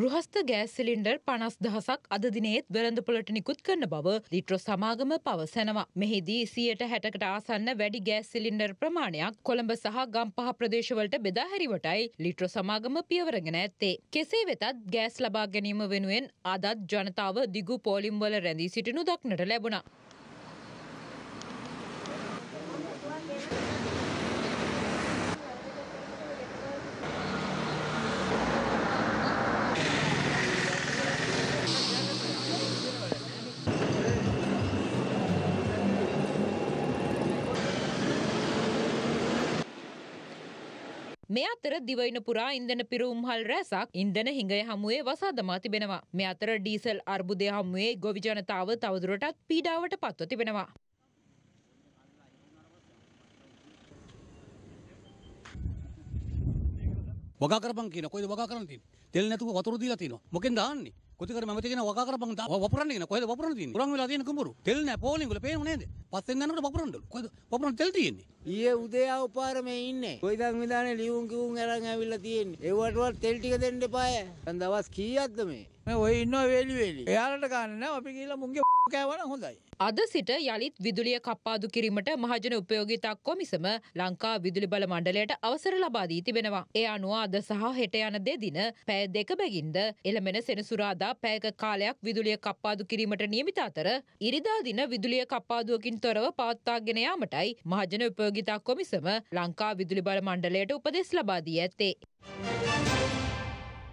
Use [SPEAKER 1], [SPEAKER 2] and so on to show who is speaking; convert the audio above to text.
[SPEAKER 1] ගෘහස්ත gas cylinder පනස් දහසක් අද දිනේත් වෙළඳපොලට නිකුත් කරන බව ලිට්‍ර සමාගම පවසනවා. මෙහිදී සියයට හැටකට ආසන්න වැඩි ගෑස් සිලින්ඩර් ප්‍රමාණයක් කොළඹ සහ ගම්පහ ප්‍රදේශවලට බෙදාහැරිවටයි ලිට්‍ර සමාගම පියවරගෙන ඇත්තේ. කෙසේ වෙතත් ගෑස් ලබා ගැනීම වෙනුවෙන් අදත් ජනතාව දිගු පෝලිම්වල රැඳී සිටිනු දක්නට ලැබුණා. මේ අතර දිවයින පුරා ඉන්ධන පිරවුම්හල් රැසක් ඉන්ධන හිඟය හමුවේ වසාදමා තිබෙනවා. මේ අතර ඩීසල් අර්බුදය හමුවේ ගොවි ජනතාව තවදුරටත් පීඩාවට
[SPEAKER 2] පත්ව තිබෙනවා. වගා කරපන් කියන කොයිද වගා කරන්න තියෙන්නේ? තෙල් නැතුව වතුර දීලා තිනවා. මොකෙන් දාන්නේ? කොතිකර මැති කියන වගා කරපන් වපුරන්න කියන කොහෙද වපුරන්න තියෙන්නේ උරන් වෙලා තියෙන කුඹුරු තෙල්
[SPEAKER 3] නැහැ පෝලිං වල පේනව නේද පස්සෙන් යනකොට වපුරන්නලු කොහෙද වපුරන්න තෙල් තියෙන්නේ ඊයේ උදේ අවපාර මේ ඉන්නේ කොයිදන් මිදානේ ලියුම් කිවුම් අරන් ඇවිල්ලා තියෙන්නේ ඒවටවත් තෙල් ටික දෙන්න එපාය දැන් දවස් කීයක්ද මේ මේ ඔය ඉන්නවා වේලි වේලි එයාලට ගන්න නැහැ අපි කියලා මුංගේ කෑවන හොඳයි.
[SPEAKER 1] අද සිට යළිත් විදුලිය කප්පාදු කිරීමට මහජන උපයෝගිතා කොමිසම ලංකා විදුලි බල මණ්ඩලයට අවසර ලබා දී තිබෙනවා. ඒ අනුව අද සහ හෙට යන දෙදින පැය දෙක බැගින්ද එළමෙන සෙනසුරාදා වඩා පැයක කාලයක් විදුලිය කප්පාදු කිරීමට නියමිත අතර ඉරිදා දින විදුලිය කප්පාදුවකින් තොරව පවත්වාගෙන යාමටයි මහජන උපයෝගිතා කොමිසම ලංකා විදුලි බල මණ්ඩලයට උපදෙස් ලබා දී ඇත්තේ.